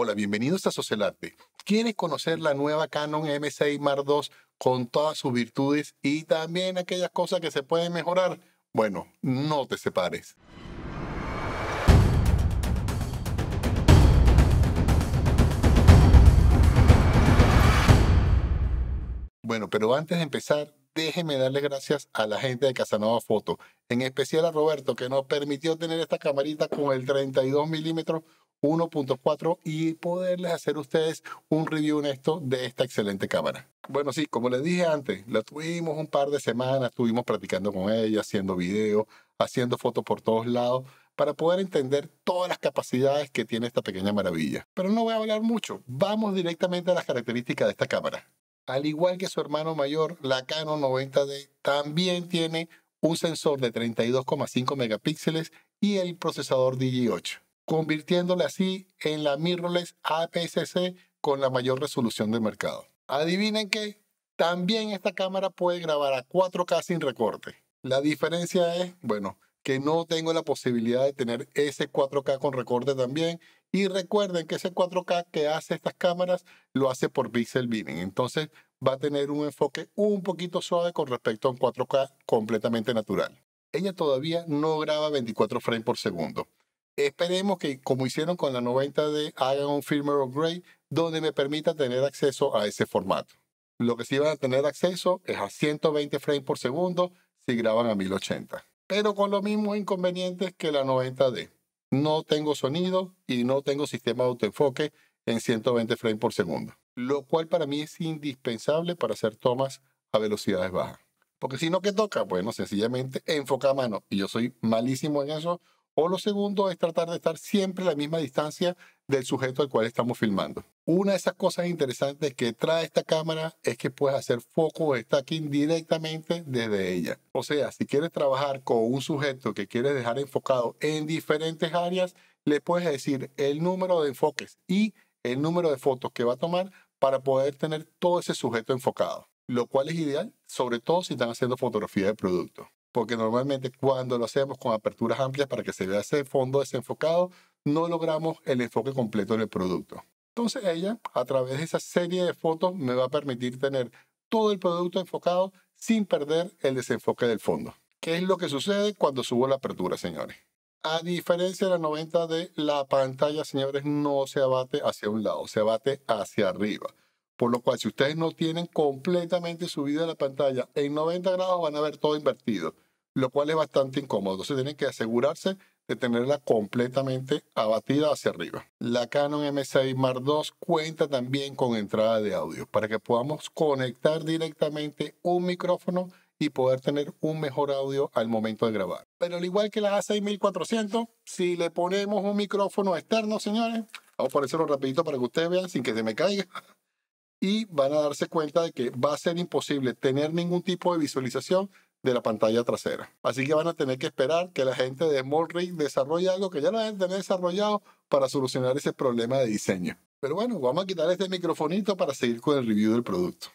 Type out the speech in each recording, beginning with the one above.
Hola, bienvenidos a SoCelarte. ¿Quieres conocer la nueva Canon M6 Mark II con todas sus virtudes y también aquellas cosas que se pueden mejorar? Bueno, no te separes. Bueno, pero antes de empezar, déjeme darle gracias a la gente de Casanova Foto, en especial a Roberto, que nos permitió tener esta camarita con el 32 milímetros 1.4 y poderles hacer ustedes un review honesto de esta excelente cámara. Bueno, sí, como les dije antes, la tuvimos un par de semanas, estuvimos practicando con ella, haciendo videos, haciendo fotos por todos lados, para poder entender todas las capacidades que tiene esta pequeña maravilla. Pero no voy a hablar mucho, vamos directamente a las características de esta cámara. Al igual que su hermano mayor, la Canon 90D también tiene un sensor de 32,5 megapíxeles y el procesador DG8 convirtiéndole así en la mirrorless APS-C con la mayor resolución del mercado. Adivinen que también esta cámara puede grabar a 4K sin recorte. La diferencia es, bueno, que no tengo la posibilidad de tener ese 4K con recorte también. Y recuerden que ese 4K que hace estas cámaras lo hace por pixel binning. Entonces va a tener un enfoque un poquito suave con respecto a un 4K completamente natural. Ella todavía no graba 24 frames por segundo. Esperemos que, como hicieron con la 90D, hagan un firmware upgrade donde me permita tener acceso a ese formato. Lo que sí van a tener acceso es a 120 frames por segundo si graban a 1080. Pero con los mismos inconvenientes que la 90D. No tengo sonido y no tengo sistema de autoenfoque en 120 frames por segundo. Lo cual para mí es indispensable para hacer tomas a velocidades bajas. Porque si no, ¿qué toca? Bueno, sencillamente enfoca a mano. Y yo soy malísimo en eso o lo segundo es tratar de estar siempre a la misma distancia del sujeto al cual estamos filmando. Una de esas cosas interesantes que trae esta cámara es que puedes hacer foco o stacking directamente desde ella. O sea, si quieres trabajar con un sujeto que quieres dejar enfocado en diferentes áreas, le puedes decir el número de enfoques y el número de fotos que va a tomar para poder tener todo ese sujeto enfocado, lo cual es ideal, sobre todo si están haciendo fotografía de producto porque normalmente cuando lo hacemos con aperturas amplias para que se vea ese fondo desenfocado, no logramos el enfoque completo en el producto. Entonces ella, a través de esa serie de fotos, me va a permitir tener todo el producto enfocado sin perder el desenfoque del fondo. ¿Qué es lo que sucede cuando subo la apertura, señores? A diferencia de la 90 de la pantalla, señores, no se abate hacia un lado, se abate hacia arriba. Por lo cual, si ustedes no tienen completamente subida la pantalla en 90 grados, van a ver todo invertido lo cual es bastante incómodo. Entonces tienen que asegurarse de tenerla completamente abatida hacia arriba. La Canon M6 Mark II cuenta también con entrada de audio para que podamos conectar directamente un micrófono y poder tener un mejor audio al momento de grabar. Pero al igual que la A6400, si le ponemos un micrófono externo, señores, vamos a ponérselo rapidito para que ustedes vean sin que se me caiga. Y van a darse cuenta de que va a ser imposible tener ningún tipo de visualización de la pantalla trasera. Así que van a tener que esperar que la gente de Molrig desarrolle algo que ya lo deben tener desarrollado para solucionar ese problema de diseño. Pero bueno, vamos a quitar este microfonito para seguir con el review del producto.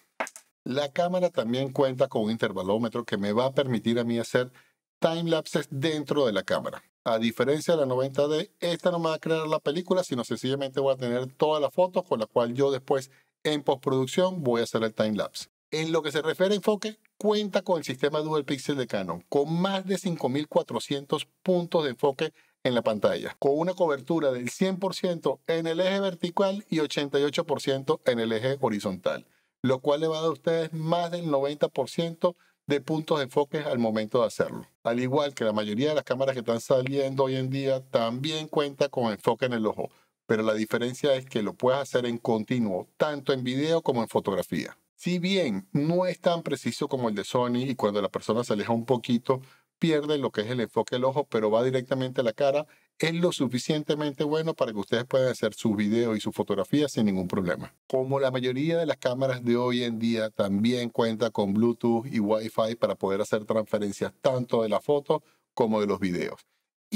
La cámara también cuenta con un intervalómetro que me va a permitir a mí hacer timelapses dentro de la cámara. A diferencia de la 90D, esta no me va a crear la película, sino sencillamente voy a tener todas las fotos con la cual yo después en postproducción voy a hacer el timelapse. En lo que se refiere a enfoque, cuenta con el sistema Dual Pixel de Canon, con más de 5.400 puntos de enfoque en la pantalla, con una cobertura del 100% en el eje vertical y 88% en el eje horizontal, lo cual le va a dar a ustedes más del 90% de puntos de enfoque al momento de hacerlo. Al igual que la mayoría de las cámaras que están saliendo hoy en día, también cuenta con enfoque en el ojo, pero la diferencia es que lo puedes hacer en continuo, tanto en video como en fotografía si bien no es tan preciso como el de Sony y cuando la persona se aleja un poquito, pierde lo que es el enfoque del ojo, pero va directamente a la cara, es lo suficientemente bueno para que ustedes puedan hacer sus videos y sus fotografías sin ningún problema. Como la mayoría de las cámaras de hoy en día también cuenta con Bluetooth y Wi-Fi para poder hacer transferencias tanto de la foto como de los videos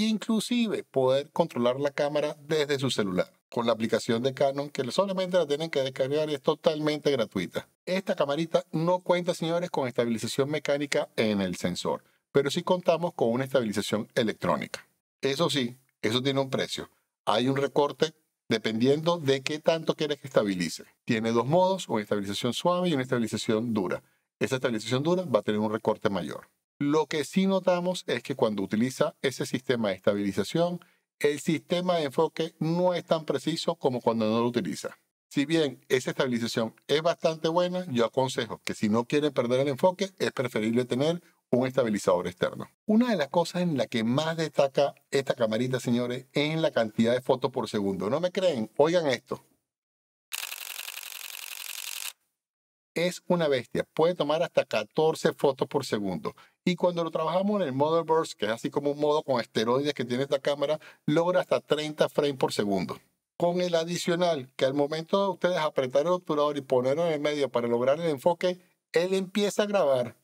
inclusive poder controlar la cámara desde su celular con la aplicación de Canon que solamente la tienen que descargar es totalmente gratuita. Esta camarita no cuenta, señores, con estabilización mecánica en el sensor, pero sí contamos con una estabilización electrónica. Eso sí, eso tiene un precio. Hay un recorte dependiendo de qué tanto quieres que estabilice. Tiene dos modos, una estabilización suave y una estabilización dura. Esa estabilización dura va a tener un recorte mayor. Lo que sí notamos es que cuando utiliza ese sistema de estabilización, el sistema de enfoque no es tan preciso como cuando no lo utiliza. Si bien esa estabilización es bastante buena, yo aconsejo que si no quieren perder el enfoque, es preferible tener un estabilizador externo. Una de las cosas en la que más destaca esta camarita, señores, es en la cantidad de fotos por segundo. ¿No me creen? Oigan esto. Es una bestia. Puede tomar hasta 14 fotos por segundo. Y cuando lo trabajamos en el Burst, que es así como un modo con esteroides que tiene esta cámara, logra hasta 30 frames por segundo. Con el adicional, que al momento de ustedes apretar el obturador y ponerlo en el medio para lograr el enfoque, él empieza a grabar.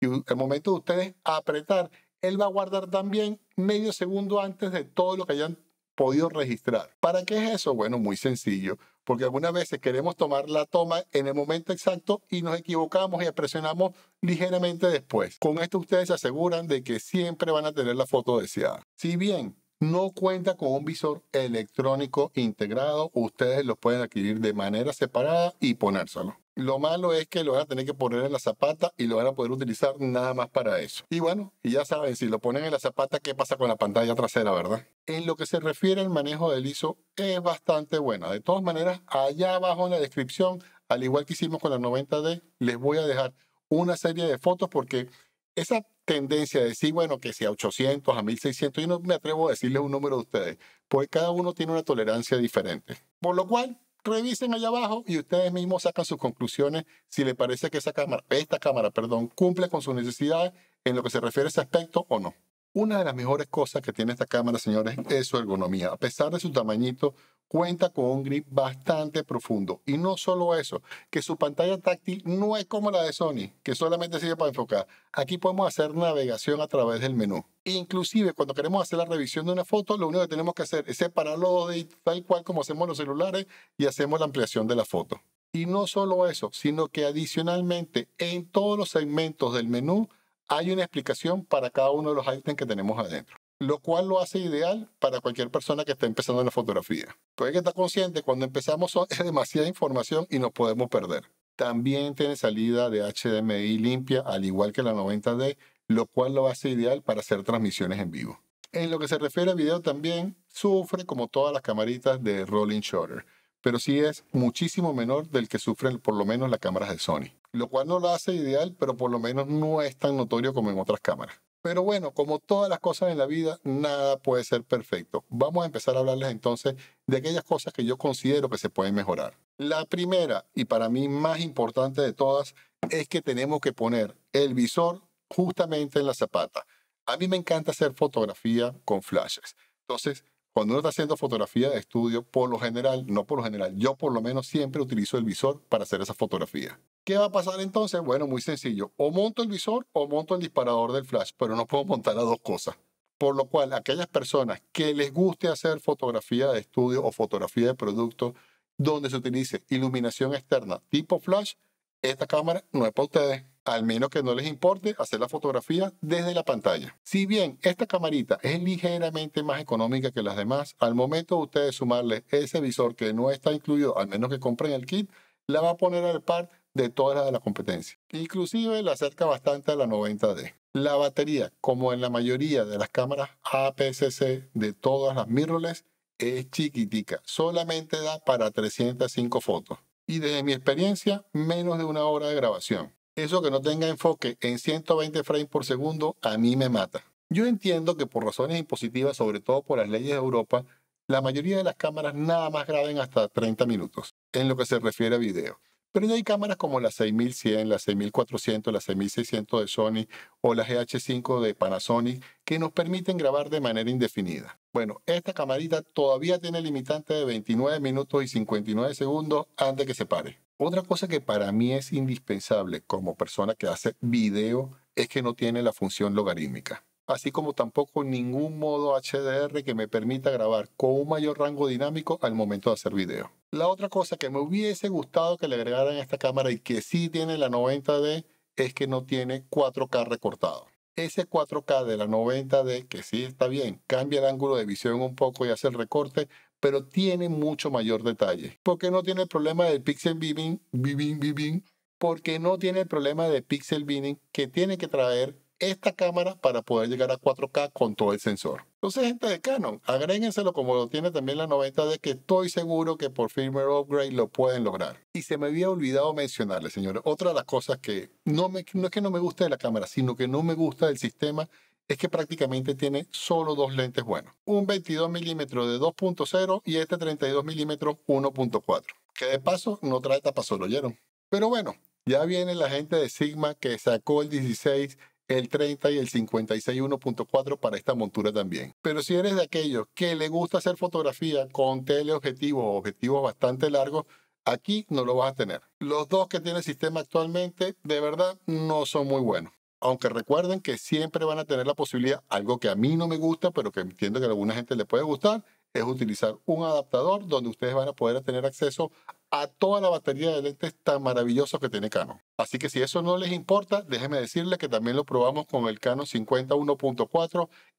Y al momento de ustedes apretar, él va a guardar también medio segundo antes de todo lo que hayan podido registrar. ¿Para qué es eso? Bueno, muy sencillo, porque algunas veces queremos tomar la toma en el momento exacto y nos equivocamos y presionamos ligeramente después. Con esto ustedes se aseguran de que siempre van a tener la foto deseada. Si bien no cuenta con un visor electrónico integrado. Ustedes lo pueden adquirir de manera separada y ponérselo. Lo malo es que lo van a tener que poner en la zapata y lo van a poder utilizar nada más para eso. Y bueno, ya saben, si lo ponen en la zapata, ¿qué pasa con la pantalla trasera, verdad? En lo que se refiere al manejo del ISO, es bastante buena. De todas maneras, allá abajo en la descripción, al igual que hicimos con la 90D, les voy a dejar una serie de fotos porque esa tendencia a decir, bueno, que sea 800, a 1600, yo no me atrevo a decirles un número de ustedes, porque cada uno tiene una tolerancia diferente. Por lo cual, revisen allá abajo y ustedes mismos sacan sus conclusiones si le parece que esta cámara, perdón, cumple con sus necesidades en lo que se refiere a ese aspecto o no. Una de las mejores cosas que tiene esta cámara, señores, es su ergonomía. A pesar de su tamañito, cuenta con un grip bastante profundo. Y no solo eso, que su pantalla táctil no es como la de Sony, que solamente sirve para enfocar. Aquí podemos hacer navegación a través del menú. Inclusive cuando queremos hacer la revisión de una foto, lo único que tenemos que hacer es separarlo de tal cual como hacemos los celulares y hacemos la ampliación de la foto. Y no solo eso, sino que adicionalmente en todos los segmentos del menú hay una explicación para cada uno de los ítems que tenemos adentro lo cual lo hace ideal para cualquier persona que esté empezando en la fotografía. Pero hay que estar consciente, cuando empezamos es demasiada información y nos podemos perder. También tiene salida de HDMI limpia, al igual que la 90D, lo cual lo hace ideal para hacer transmisiones en vivo. En lo que se refiere a video también, sufre como todas las camaritas de Rolling Shutter, pero sí es muchísimo menor del que sufren por lo menos las cámaras de Sony, lo cual no lo hace ideal, pero por lo menos no es tan notorio como en otras cámaras. Pero bueno, como todas las cosas en la vida, nada puede ser perfecto. Vamos a empezar a hablarles entonces de aquellas cosas que yo considero que se pueden mejorar. La primera, y para mí más importante de todas, es que tenemos que poner el visor justamente en la zapata. A mí me encanta hacer fotografía con flashes. Entonces, cuando uno está haciendo fotografía de estudio, por lo general, no por lo general, yo por lo menos siempre utilizo el visor para hacer esa fotografía. ¿Qué va a pasar entonces? Bueno, muy sencillo. O monto el visor o monto el disparador del flash, pero no puedo montar las dos cosas. Por lo cual, aquellas personas que les guste hacer fotografía de estudio o fotografía de producto donde se utilice iluminación externa tipo flash, esta cámara no es para ustedes, al menos que no les importe hacer la fotografía desde la pantalla. Si bien esta camarita es ligeramente más económica que las demás, al momento de ustedes sumarle ese visor que no está incluido, al menos que compren el kit, la va a poner al par de todas las de la competencia. Inclusive la acerca bastante a la 90D. La batería, como en la mayoría de las cámaras APS-C de todas las mirrorless, es chiquitica. Solamente da para 305 fotos. Y desde mi experiencia, menos de una hora de grabación. Eso que no tenga enfoque en 120 frames por segundo a mí me mata. Yo entiendo que por razones impositivas, sobre todo por las leyes de Europa, la mayoría de las cámaras nada más graben hasta 30 minutos en lo que se refiere a video. Pero no hay cámaras como la 6100, la 6400, la 6600 de Sony o la GH5 de Panasonic que nos permiten grabar de manera indefinida. Bueno, esta camarita todavía tiene limitante de 29 minutos y 59 segundos antes que se pare. Otra cosa que para mí es indispensable como persona que hace video es que no tiene la función logarítmica así como tampoco ningún modo HDR que me permita grabar con un mayor rango dinámico al momento de hacer video. La otra cosa que me hubiese gustado que le agregaran a esta cámara y que sí tiene la 90D es que no tiene 4K recortado. Ese 4K de la 90D, que sí está bien, cambia el ángulo de visión un poco y hace el recorte, pero tiene mucho mayor detalle. Porque no tiene el problema del pixel beaming, beaming, beaming, porque no tiene el problema de pixel binning que tiene que traer esta cámara para poder llegar a 4K con todo el sensor. Entonces, gente de Canon, agréguenselo como lo tiene también la 90 de que estoy seguro que por firmware upgrade lo pueden lograr. Y se me había olvidado mencionarle, señores, otra de las cosas que no, es que no me guste de la cámara, sino que no me gusta del sistema es que prácticamente tiene solo dos lentes buenos. Un 22 milímetros de 2.0 y este 32 milímetros 1.4. Que de paso no trae tapa solo, ¿oyeron? Pero bueno, ya viene la gente de Sigma que sacó el 16 el 30 y el 56 1.4 para esta montura también. Pero si eres de aquellos que le gusta hacer fotografía con teleobjetivos o objetivos bastante largos, aquí no lo vas a tener. Los dos que tiene el sistema actualmente, de verdad, no son muy buenos. Aunque recuerden que siempre van a tener la posibilidad, algo que a mí no me gusta, pero que entiendo que a alguna gente le puede gustar, es utilizar un adaptador donde ustedes van a poder tener acceso a toda la batería de lentes tan maravilloso que tiene Canon. Así que si eso no les importa, déjenme decirles que también lo probamos con el Canon 50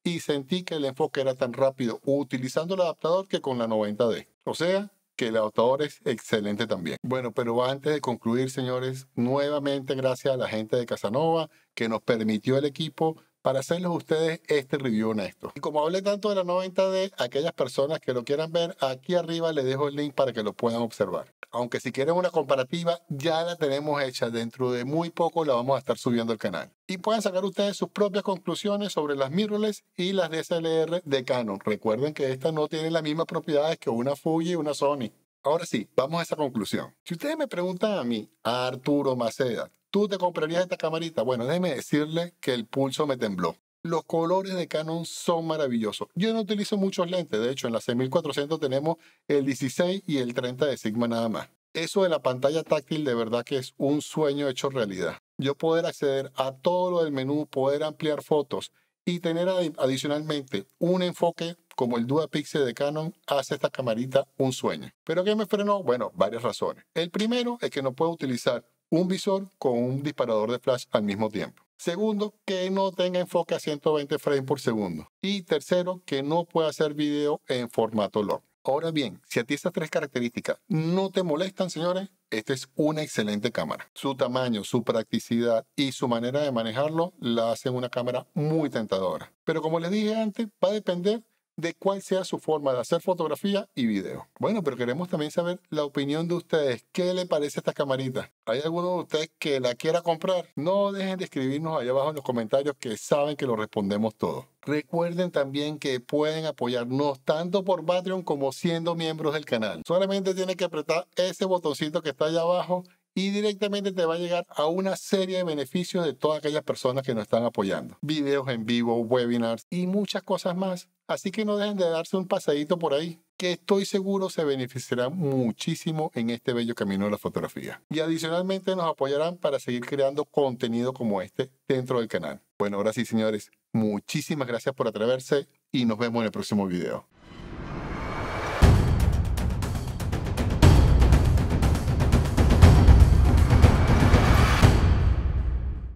y sentí que el enfoque era tan rápido utilizando el adaptador que con la 90D. O sea, que el adaptador es excelente también. Bueno, pero antes de concluir, señores, nuevamente gracias a la gente de Casanova que nos permitió el equipo para hacerles ustedes este review honesto. Y como hablé tanto de la 90D, aquellas personas que lo quieran ver, aquí arriba les dejo el link para que lo puedan observar. Aunque si quieren una comparativa, ya la tenemos hecha. Dentro de muy poco la vamos a estar subiendo al canal. Y pueden sacar ustedes sus propias conclusiones sobre las mirrorless y las DSLR de Canon. Recuerden que estas no tienen las mismas propiedades que una Fuji y una Sony. Ahora sí, vamos a esa conclusión. Si ustedes me preguntan a mí, a Arturo Maceda, ¿Tú te comprarías esta camarita? Bueno, déjeme decirle que el pulso me tembló. Los colores de Canon son maravillosos. Yo no utilizo muchos lentes, de hecho en la 6400 tenemos el 16 y el 30 de Sigma nada más. Eso de la pantalla táctil de verdad que es un sueño hecho realidad. Yo poder acceder a todo lo del menú, poder ampliar fotos y tener adicionalmente un enfoque como el Dual Pixel de Canon hace esta camarita un sueño. ¿Pero qué me frenó? Bueno, varias razones. El primero es que no puedo utilizar un visor con un disparador de flash al mismo tiempo. Segundo, que no tenga enfoque a 120 frames por segundo. Y tercero, que no pueda hacer video en formato log. Ahora bien, si a ti estas tres características no te molestan, señores, esta es una excelente cámara. Su tamaño, su practicidad y su manera de manejarlo la hacen una cámara muy tentadora. Pero como les dije antes, va a depender de cuál sea su forma de hacer fotografía y video. Bueno, pero queremos también saber la opinión de ustedes. ¿Qué le parece esta camarita? ¿Hay alguno de ustedes que la quiera comprar? No dejen de escribirnos allá abajo en los comentarios que saben que lo respondemos todo. Recuerden también que pueden apoyarnos tanto por Patreon como siendo miembros del canal. Solamente tienen que apretar ese botoncito que está allá abajo y directamente te va a llegar a una serie de beneficios de todas aquellas personas que nos están apoyando. Videos en vivo, webinars y muchas cosas más Así que no dejen de darse un pasadito por ahí, que estoy seguro se beneficiará muchísimo en este bello camino de la fotografía. Y adicionalmente nos apoyarán para seguir creando contenido como este dentro del canal. Bueno, ahora sí, señores, muchísimas gracias por atreverse y nos vemos en el próximo video.